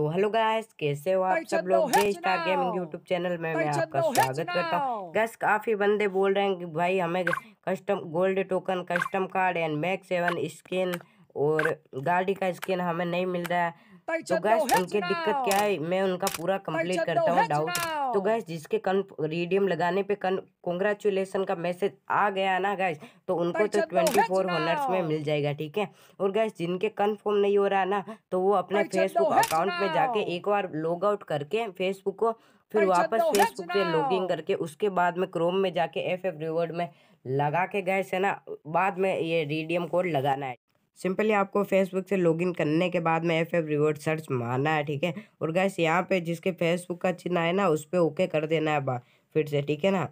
तो hello guys कैसे हो आप सब लोग गेमिंग यूट्यूब चैनल में मैं आपका स्वागत करता हूँ गैस काफ़ी बंदे बोल रहे हैं कि भाई हमें custom gold token custom card and mac seven skin और गाड़ी का स्किन हमें नहीं मिल रहा है तो गैस उनके दिक्कत क्या है मैं उनका पूरा कंप्लीट करता हूँ डाउट तो गैस जिसके कन रीडियम लगाने पे कन कॉन्ग्रेचुलेसन का मैसेज आ गया ना गैस तो उनको तो ट्वेंटी फोर हॉनर्स में मिल जाएगा ठीक है और गैस जिनके कन्फर्म नहीं हो रहा ना तो वो अपने फेसबुक अकाउंट में जाके एक बार लॉग आउट करके फेसबुक को फिर वापस फेसबुक पे लॉगिन करके उसके बाद में क्रोम में जाके एफ एफ रिवॉर्ड में लगा के गैस है ना बाद में ये रीडियम कोड लगाना है सिंपली आपको फेसबुक से लॉगिन करने के बाद में एफ एफ रिवॉर्ड सर्च मारना है ठीक है और गैस यहाँ पे जिसके फेसबुक का चिन्ह आए ना उस पर ओके कर देना है फिर से ठीक है ना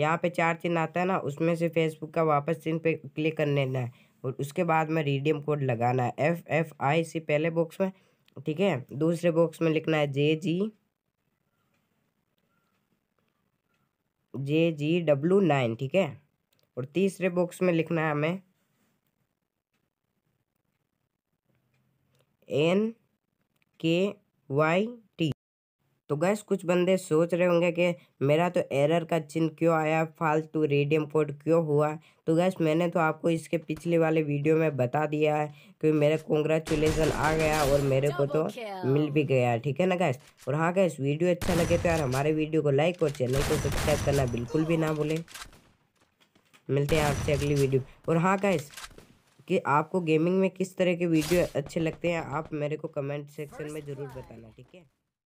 यहाँ पे चार चिन्ह आता है ना उसमें से फेसबुक का वापस चिन्ह पे क्लिक कर लेना है और उसके बाद में रिडीम कोड लगाना है एफ एफ आई सी पहले बॉक्स में ठीक है दूसरे बॉक्स में लिखना है जे जी जे जी डब्लू नाइन ठीक है और तीसरे बॉक्स में लिखना है हमें एन के वाई टी तो गैस कुछ बंदे सोच रहे होंगे कि मेरा तो एरर का चिन्ह क्यों आया फालतू रेडियम कोड क्यों हुआ तो गैस मैंने तो आपको इसके पिछले वाले वीडियो में बता दिया है कि मेरे कॉन्ग्रेचुलेसन आ गया और मेरे को तो मिल भी गया ठीक है ना गैस और हाँ गैस वीडियो अच्छा लगे तो यार हमारे वीडियो को लाइक और चैनल को सब्सक्राइब करना बिल्कुल भी ना भूलें मिलते हैं आपसे अगली वीडियो और हाँ गैस कि आपको गेमिंग में किस तरह के वीडियो अच्छे लगते हैं आप मेरे को कमेंट सेक्शन में ज़रूर बताना ठीक है